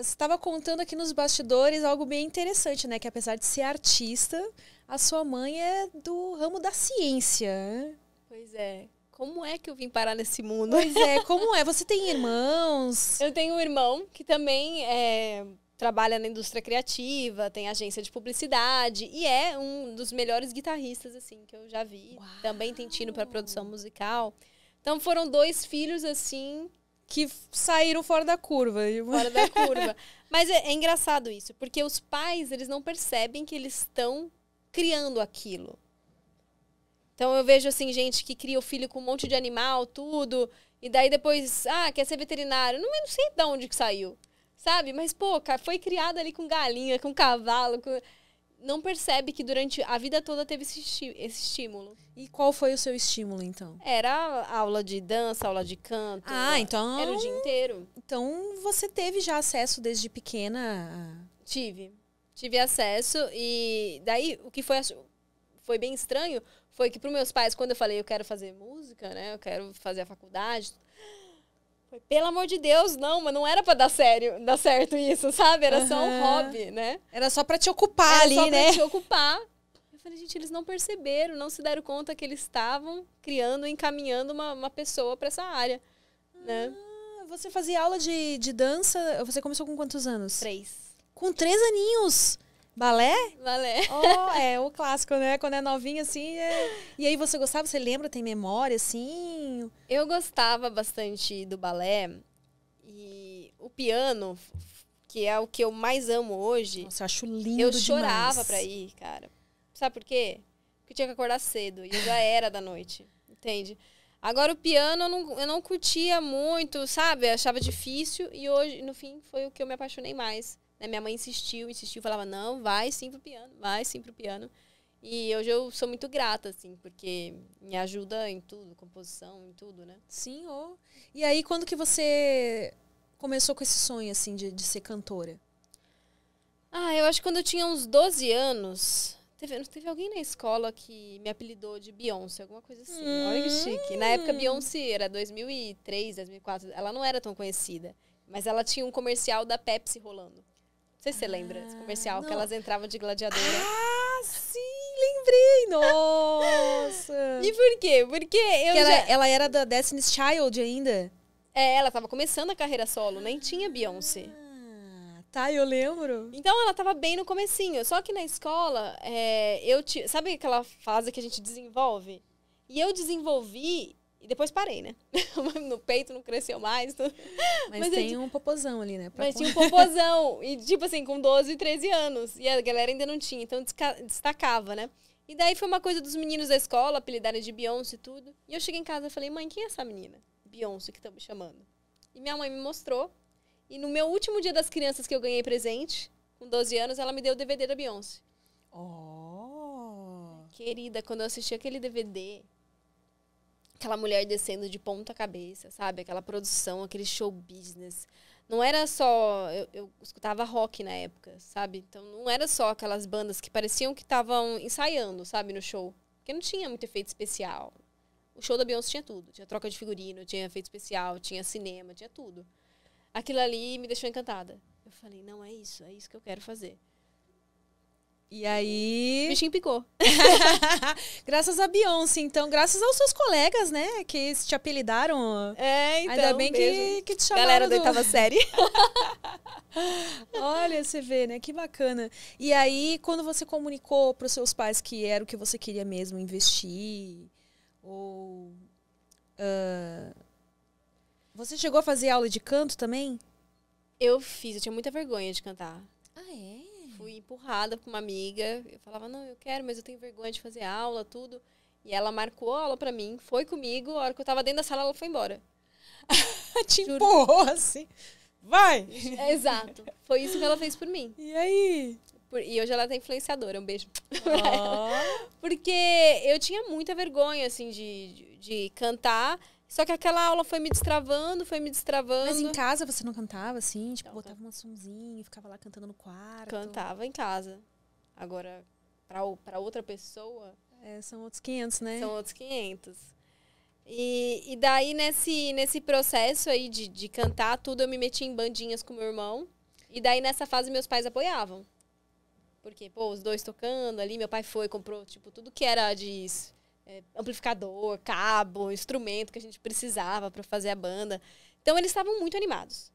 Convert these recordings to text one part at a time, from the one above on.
estava contando aqui nos bastidores algo bem interessante, né? Que apesar de ser artista, a sua mãe é do ramo da ciência. Né? Pois é. Como é que eu vim parar nesse mundo? Pois é, como é? Você tem irmãos? Eu tenho um irmão que também é, trabalha na indústria criativa, tem agência de publicidade e é um dos melhores guitarristas assim que eu já vi. Uau. Também tem tino para produção musical. Então foram dois filhos assim que saíram fora da curva. Fora da curva. Mas é, é, engraçado isso, porque os pais, eles não percebem que eles estão criando aquilo. Então eu vejo assim, gente que cria o filho com um monte de animal, tudo, e daí depois, ah, quer ser veterinário. Não, não sei de onde que saiu. Sabe? Mas, pô, foi criado ali com galinha, com cavalo, com não percebe que durante a vida toda teve esse, esse estímulo. E qual foi o seu estímulo, então? Era aula de dança, aula de canto. Ah, então. Era o dia inteiro. Então você teve já acesso desde pequena? Tive. Tive acesso. E daí o que foi, foi bem estranho foi que para meus pais, quando eu falei eu quero fazer música, né? Eu quero fazer a faculdade pelo amor de Deus, não, mas não era pra dar sério, dar certo isso, sabe? Era uhum. só um hobby, né? Era só pra te ocupar era ali, né? só pra né? te ocupar. Eu falei, gente, eles não perceberam, não se deram conta que eles estavam criando, encaminhando uma, uma pessoa para essa área, né? ah, né? Você fazia aula de, de dança, você começou com quantos anos? Três. Com três aninhos? Balé? Balé. Oh, é o clássico, né? Quando é novinha, assim. É... E aí você gostava? Você lembra? Tem memória, assim? Eu gostava bastante do balé. E o piano, que é o que eu mais amo hoje. Nossa, eu acho lindo. Eu chorava pra ir, cara. Sabe por quê? Porque eu tinha que acordar cedo. E já era da noite. Entende? Agora o piano eu não, eu não curtia muito, sabe? Eu achava difícil e hoje, no fim, foi o que eu me apaixonei mais. Né? Minha mãe insistiu, insistiu, falava, não, vai sim pro piano, vai sim pro piano. E hoje eu sou muito grata, assim, porque me ajuda em tudo, composição, em tudo, né? Sim, oh. E aí, quando que você começou com esse sonho, assim, de, de ser cantora? Ah, eu acho que quando eu tinha uns 12 anos, Teve, teve alguém na escola que me apelidou de Beyoncé, alguma coisa assim. Hum. Olha que chique. Na época, hum. Beyoncé era 2003, 2004. Ela não era tão conhecida. Mas ela tinha um comercial da Pepsi rolando sei se você ah, lembra comercial, não. que elas entravam de gladiadora. Ah, sim, lembrei! Nossa! e por quê? Porque eu já... ela, ela, era da Destiny's Child ainda? É, ela tava começando a carreira solo, nem tinha Beyoncé. Ah, tá, eu lembro. Então ela tava bem no comecinho. Só que na escola, é, eu t... sabe aquela fase que a gente desenvolve? E eu desenvolvi e depois parei, né? no peito não cresceu mais. Tudo. Mas, Mas é tem gente... um popozão ali, né? Pra Mas tinha um popozão. e, tipo assim, com 12, 13 anos. E a galera ainda não tinha, então destacava, né? E daí foi uma coisa dos meninos da escola, apelidarem de Beyoncé e tudo. E eu cheguei em casa e falei, mãe, quem é essa menina? Beyoncé que estão me chamando. E minha mãe me mostrou. E no meu último dia das crianças que eu ganhei presente, com 12 anos, ela me deu o DVD da Beyoncé. Oh! Querida, quando eu assisti aquele DVD, aquela mulher descendo de ponta cabeça, sabe? Aquela produção, aquele show business. Não era só. Eu, eu escutava rock na época, sabe? Então não era só aquelas bandas que pareciam que estavam ensaiando, sabe, no show. Porque não tinha muito efeito especial. O show da Beyoncé tinha tudo. Tinha troca de figurino, tinha efeito especial, tinha cinema, tinha tudo. Aquilo ali me deixou encantada. Eu falei, não, é isso, é isso que eu quero fazer. E aí. O bichinho picou. graças a Beyoncé, então, graças aos seus colegas, né? Que te apelidaram. É, então. Ainda bem que, que te chamaram. Galera da oitava série. Olha, você vê, né? Que bacana. E aí, quando você comunicou para os seus pais que era o que você queria mesmo investir, ou. Uh, você chegou a fazer aula de canto também? Eu fiz, eu tinha muita vergonha de cantar. Ah, é? empurrada com uma amiga. Eu falava, não, eu quero, mas eu tenho vergonha de fazer aula, tudo. E ela marcou a aula para mim, foi comigo. A hora que eu tava dentro da sala, ela foi embora. Te empurrou assim. Vai! É, exato. Foi isso que ela fez por mim. E aí? Por, e hoje ela é influenciadora, um beijo. Oh. Porque eu tinha muita vergonha, assim, de, de, de cantar. Só que aquela aula foi me destravando, foi me destravando. Mas em casa você não cantava, assim? Tipo, não, botava um sonzinho, ficava lá cantando no quarto? Cantava em casa. Agora, para outra pessoa... É, são outros 500, né? São outros 500. E, e daí, nesse, nesse processo aí de, de cantar tudo, eu me meti em bandinhas com meu irmão. E daí, nessa fase, meus pais apoiavam. Porque, pô, os dois tocando ali, meu pai foi, comprou, tipo, tudo que era de é, amplificador, cabo, instrumento que a gente precisava para fazer a banda. Então eles estavam muito animados.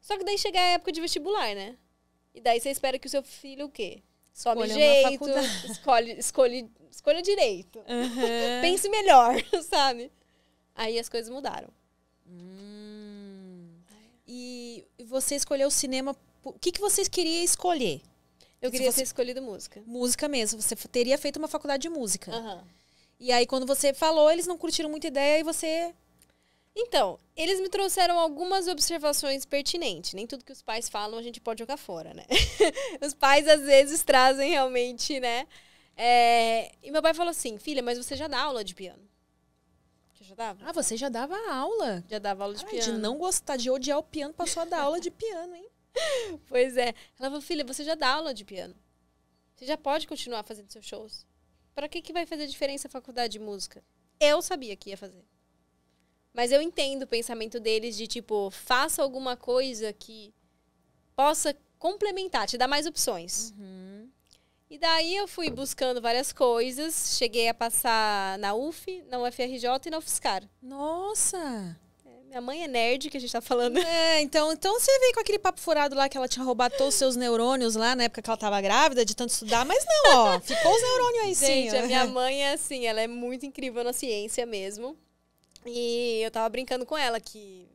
Só que daí chega a época de vestibular, né? E daí você espera que o seu filho o quê? Some escolha jeito, escolhe, escolhe, escolha direito. Uhum. Pense melhor, sabe? Aí as coisas mudaram. Hum. E você escolheu o cinema. O que, que vocês queriam escolher? Eu queria você... ter escolhido música. Música mesmo. Você teria feito uma faculdade de música. Uhum. E aí, quando você falou, eles não curtiram muita ideia e você. Então, eles me trouxeram algumas observações pertinentes. Nem tudo que os pais falam a gente pode jogar fora, né? os pais, às vezes, trazem realmente, né? É... E meu pai falou assim: filha, mas você já dá aula de piano. já dava? Ah, você já dava aula. Já dava aula de Ai, piano. De não gostar, de odiar o piano, passou a dar aula de piano, hein? Pois é. Ela falou: filha, você já dá aula de piano. Você já pode continuar fazendo seus shows para que, que vai fazer diferença a faculdade de música? Eu sabia que ia fazer. Mas eu entendo o pensamento deles de tipo, faça alguma coisa que possa complementar, te dar mais opções. Uhum. E daí eu fui buscando várias coisas, cheguei a passar na UF, na UFRJ e na UFSCar. Nossa! Minha mãe é nerd que a gente tá falando. É, então, então você veio com aquele papo furado lá que ela tinha roubado todos os seus neurônios lá na época que ela tava grávida de tanto estudar, mas não, ó, ficou os neurônios aí sim. Gente, a minha mãe é assim, ela é muito incrível na ciência mesmo. E eu tava brincando com ela que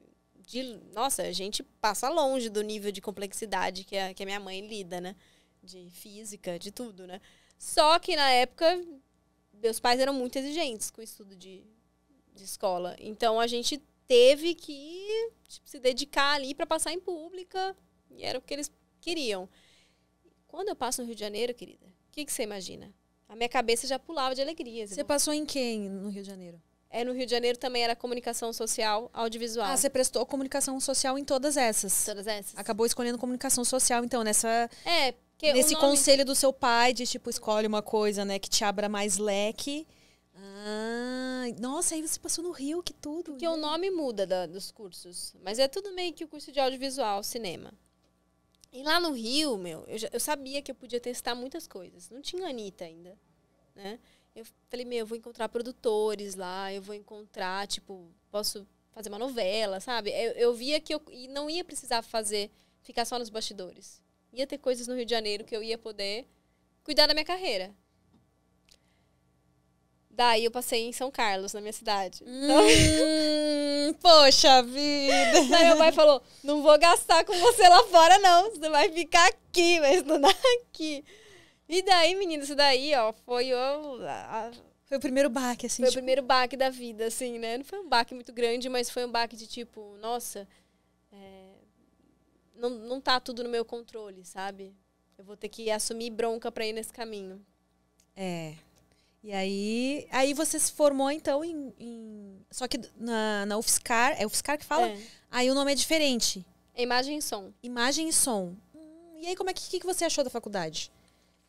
de, nossa, a gente passa longe do nível de complexidade que a, que a minha mãe lida, né? De física, de tudo, né? Só que na época, meus pais eram muito exigentes com o estudo de, de escola. Então a gente teve que tipo, se dedicar ali para passar em pública. E era o que eles queriam. Quando eu passo no Rio de Janeiro, querida, o que, que, você imagina? A minha cabeça já pulava de alegria. Você passou em quem no Rio de Janeiro? É, no Rio de Janeiro também era comunicação social, audiovisual. Ah, você prestou comunicação social em todas essas. Todas essas. Acabou escolhendo comunicação social, então, nessa. É, nesse nome... conselho do seu pai de tipo, escolhe uma coisa, né, que te abra mais leque. Ah, nossa, aí você passou no Rio, que tudo. Porque né? o nome muda da, dos cursos. Mas é tudo meio que o curso de audiovisual, cinema. E lá no Rio, meu, eu, já, eu sabia que eu podia testar muitas coisas. Não tinha Anitta ainda, né? Eu falei, meu, eu vou encontrar produtores lá, eu vou encontrar, tipo, posso fazer uma novela, sabe? Eu, eu via que eu não ia precisar fazer, ficar só nos bastidores. Ia ter coisas no Rio de Janeiro que eu ia poder cuidar da minha carreira. Daí eu passei em São Carlos, na minha cidade. Então, hum, poxa vida! Daí meu pai falou: não vou gastar com você lá fora, não. Você vai ficar aqui, vai estudar aqui. E daí, menina, isso daí, ó, foi o. A, foi o primeiro baque, assim. Foi tipo... o primeiro baque da vida, assim, né? Não foi um baque muito grande, mas foi um baque de tipo, nossa, é, não, não tá tudo no meu controle, sabe? Eu vou ter que assumir bronca pra ir nesse caminho. É. E aí, aí você se formou, então, em. em só que na, na UFSCar, é UFSCar que fala? É. Aí o nome é diferente. É imagem e som. Imagem e som. Hum, e aí, como é que, que você achou da faculdade?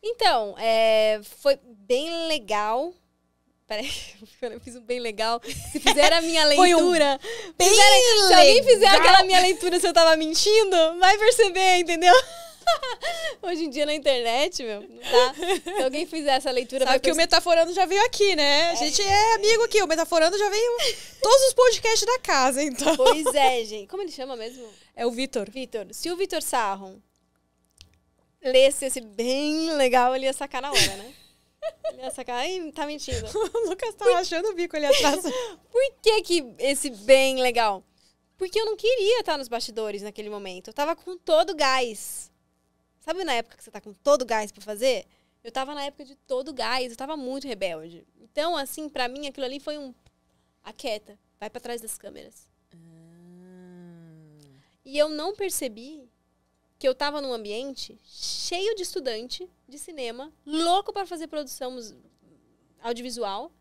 Então, é, foi bem legal. Peraí, eu fiz um bem legal. Se fizer a minha leitura. um fizeram, se alguém fizer aquela minha leitura se eu tava mentindo, vai perceber, entendeu? Hoje em dia na internet, meu, não Se alguém fizer essa leitura... Sabe que pensar... o Metaforando já veio aqui, né? A é. gente é amigo aqui, o Metaforando já veio todos os podcasts da casa, então. Pois é, gente. Como ele chama mesmo? É o Vitor. Vitor. Se o Vitor Sarron lesse esse bem legal, ele ia sacar na hora, né? Ele ia sacar, Ai, tá mentindo. o Lucas tá Por... achando o bico ali atrás. Por que que esse bem legal? Porque eu não queria estar nos bastidores naquele momento. Eu tava com todo o gás. Sabe na época que você tá com todo o gás para fazer? Eu tava na época de todo o gás, eu tava muito rebelde. Então, assim, para mim aquilo ali foi um aquieta, vai para trás das câmeras. Ah. E eu não percebi que eu tava num ambiente cheio de estudante de cinema, louco para fazer produção audiovisual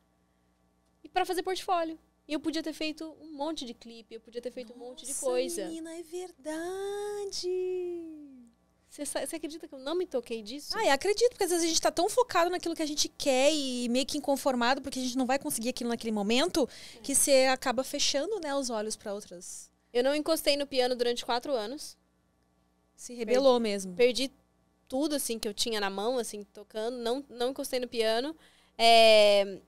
e para fazer portfólio. E eu podia ter feito um monte de clipe, eu podia ter feito Nossa, um monte de coisa. Menina, é verdade. Você, acredita que eu não me toquei disso? Ah, eu acredito, porque às vezes a gente tá tão focado naquilo que a gente quer e meio que inconformado, porque a gente não vai conseguir aquilo naquele momento, é. que você acaba fechando né, os olhos para outras. Eu não encostei no piano durante quatro anos. Se rebelou perdi, mesmo. Perdi tudo, assim, que eu tinha na mão, assim, tocando. Não, não encostei no piano. É...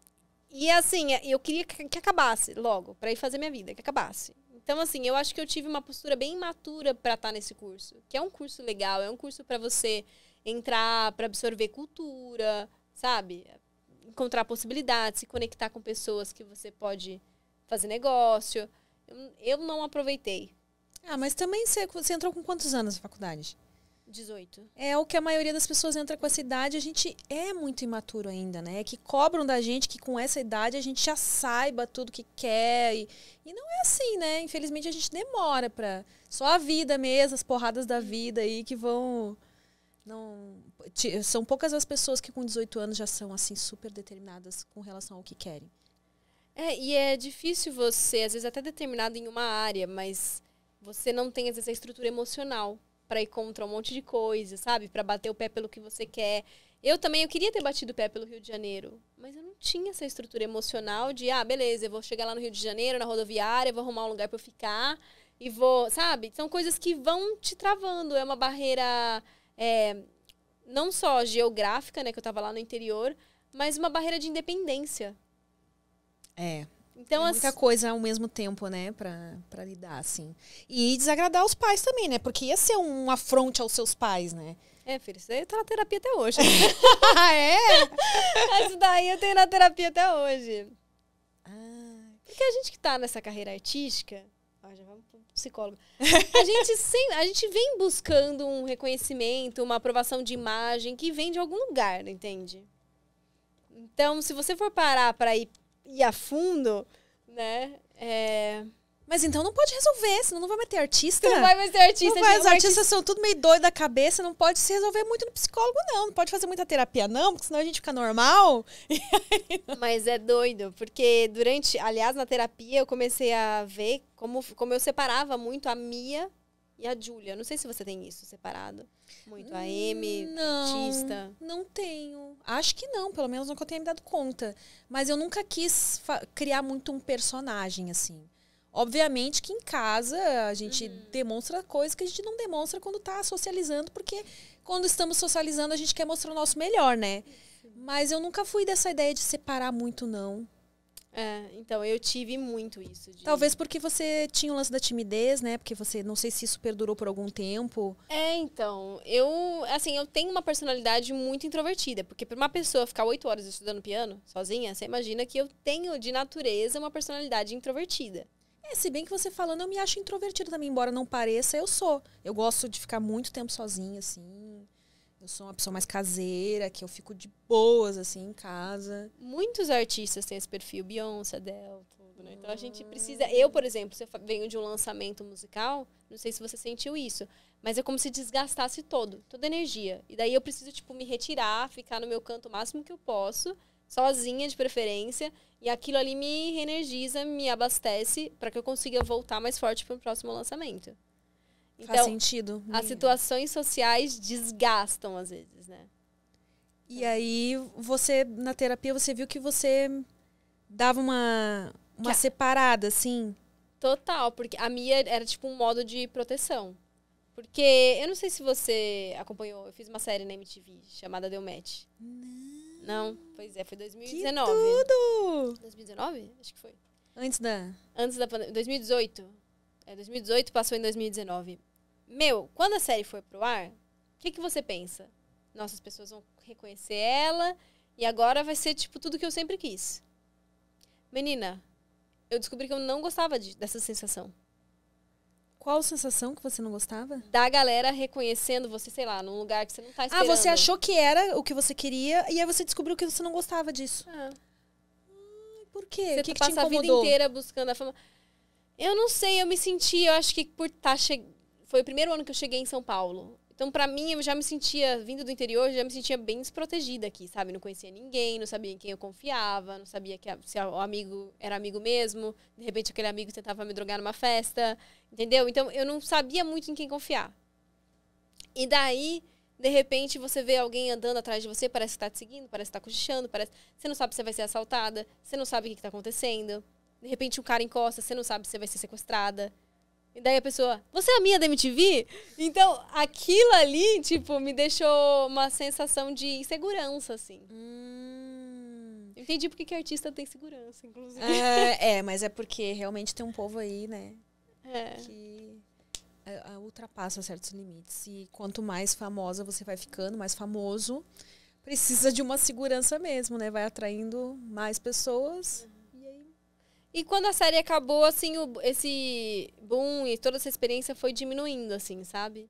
E, assim, é, eu queria que acabasse logo, para ir fazer minha vida, que acabasse. Então, assim, eu acho que eu tive uma postura bem imatura para estar tá nesse curso, que é um curso legal, é um curso para você entrar, para absorver cultura, sabe? Encontrar possibilidades, se conectar com pessoas que você pode fazer negócio. Eu, eu não aproveitei. Ah, mas também você, você entrou com quantos anos na faculdade? 18. É o que a maioria das pessoas entra com essa idade, a gente é muito imaturo ainda, né? É que cobram da gente que com essa idade a gente já saiba tudo que quer. E, e não é assim, né? Infelizmente a gente demora pra. Só a vida mesmo, as porradas da vida aí que vão. Não, são poucas as pessoas que com 18 anos já são assim super determinadas com relação ao que querem. É, e é difícil você, às vezes até determinado em uma área, mas você não tem às vezes a estrutura emocional para ir contra um monte de coisa, sabe? Para bater o pé pelo que você quer. Eu também eu queria ter batido o pé pelo Rio de Janeiro, mas eu não tinha essa estrutura emocional de, ah, beleza, eu vou chegar lá no Rio de Janeiro, na rodoviária, vou arrumar um lugar para ficar e vou, sabe? São coisas que vão te travando, é uma barreira é, não só geográfica, né, que eu tava lá no interior, mas uma barreira de independência. É. Então, muita as... coisa ao mesmo tempo, né, pra, pra lidar, assim. E desagradar os pais também, né? Porque ia ser um afronte aos seus pais, né? É, filho, isso daí tá na terapia até hoje. ah, é? Isso daí eu tenho na terapia até hoje. Ah. Porque a gente que tá nessa carreira artística, ó, já vamos pro psicólogo. A gente, sem, a gente vem buscando um reconhecimento, uma aprovação de imagem que vem de algum lugar, entende? Então, se você for parar para ir ir a fundo, né? É... Mas então não pode resolver, senão não vai mais ter artista. Não vai mais ter artista. Não vai, os artistas artista... são tudo meio doido da cabeça, não pode se resolver muito no psicólogo, não. Não pode fazer muita terapia, não, porque senão a gente fica normal. Mas é doido, porque durante, aliás, na terapia eu comecei a ver como, como eu separava muito a Mia e a Júlia, não sei se você tem isso separado. Muito AM, hum, não, artista. Não tenho. Acho que não, pelo menos nunca eu tenha me dado conta. Mas eu nunca quis criar muito um personagem, assim. Obviamente que em casa a gente uhum. demonstra coisas que a gente não demonstra quando está socializando, porque quando estamos socializando a gente quer mostrar o nosso melhor, né? Mas eu nunca fui dessa ideia de separar muito, não. É, então eu tive muito isso. De... Talvez porque você tinha o lance da timidez, né? Porque você, não sei se isso perdurou por algum tempo. É, então. Eu, assim, eu tenho uma personalidade muito introvertida. Porque pra uma pessoa ficar oito horas estudando piano sozinha, você imagina que eu tenho de natureza uma personalidade introvertida. É, se bem que você falando, eu me acho introvertida também, embora não pareça, eu sou. Eu gosto de ficar muito tempo sozinha, assim. Eu sou uma pessoa mais caseira, que eu fico de boas, assim, em casa. Muitos artistas têm esse perfil, Beyoncé, Adele, tudo, né? Então a gente ah. precisa. Eu, por exemplo, se eu venho de um lançamento musical, não sei se você sentiu isso, mas é como se desgastasse todo, toda a energia. E daí eu preciso, tipo, me retirar, ficar no meu canto o máximo que eu posso, sozinha de preferência, e aquilo ali me reenergiza, me abastece para que eu consiga voltar mais forte para o próximo lançamento. Então, Faz sentido. As situações sociais desgastam às vezes, né? E aí você na terapia você viu que você dava uma uma que separada assim. Total, porque a minha era tipo um modo de proteção. Porque eu não sei se você acompanhou, eu fiz uma série na MTV chamada Deu Match. Não. Não, pois é, foi 2019. Que tudo! 2019? Acho que foi. Antes da Antes da pandemia, 2018. É, 2018 passou em 2019. Meu, quando a série for pro ar, o que, que você pensa? Nossas pessoas vão reconhecer ela e agora vai ser tipo tudo que eu sempre quis. Menina, eu descobri que eu não gostava de, dessa sensação. Qual sensação que você não gostava? Da galera reconhecendo você, sei lá, num lugar que você não tá esperando. Ah, você achou que era o que você queria e aí você descobriu que você não gostava disso. Ah. Hum, por quê? Você o que tá passa a vida inteira buscando a fama. Eu não sei, eu me senti, eu acho que por estar tá che... foi o primeiro ano que eu cheguei em São Paulo. Então, para mim, eu já me sentia, vindo do interior, já me sentia bem desprotegida aqui, sabe? Não conhecia ninguém, não sabia em quem eu confiava, não sabia que a, se o amigo era amigo mesmo. De repente, aquele amigo tentava me drogar numa festa, entendeu? Então, eu não sabia muito em quem confiar. E daí, de repente, você vê alguém andando atrás de você, parece que tá te seguindo, parece que tá cochichando, parece... Você não sabe se vai ser assaltada, você não sabe o que, que tá acontecendo. De repente o um cara encosta, você não sabe se você vai ser sequestrada. E daí a pessoa, você é a minha da MTV? Então, aquilo ali, tipo, me deixou uma sensação de insegurança, assim. Hum. Entendi porque que artista tem segurança, inclusive. É, é, mas é porque realmente tem um povo aí, né? É. Que é, ultrapassa certos limites. E quanto mais famosa você vai ficando, mais famoso, precisa de uma segurança mesmo, né? Vai atraindo mais pessoas. Uhum e quando a série acabou, assim, o, esse boom e toda essa experiência foi diminuindo, assim, sabe?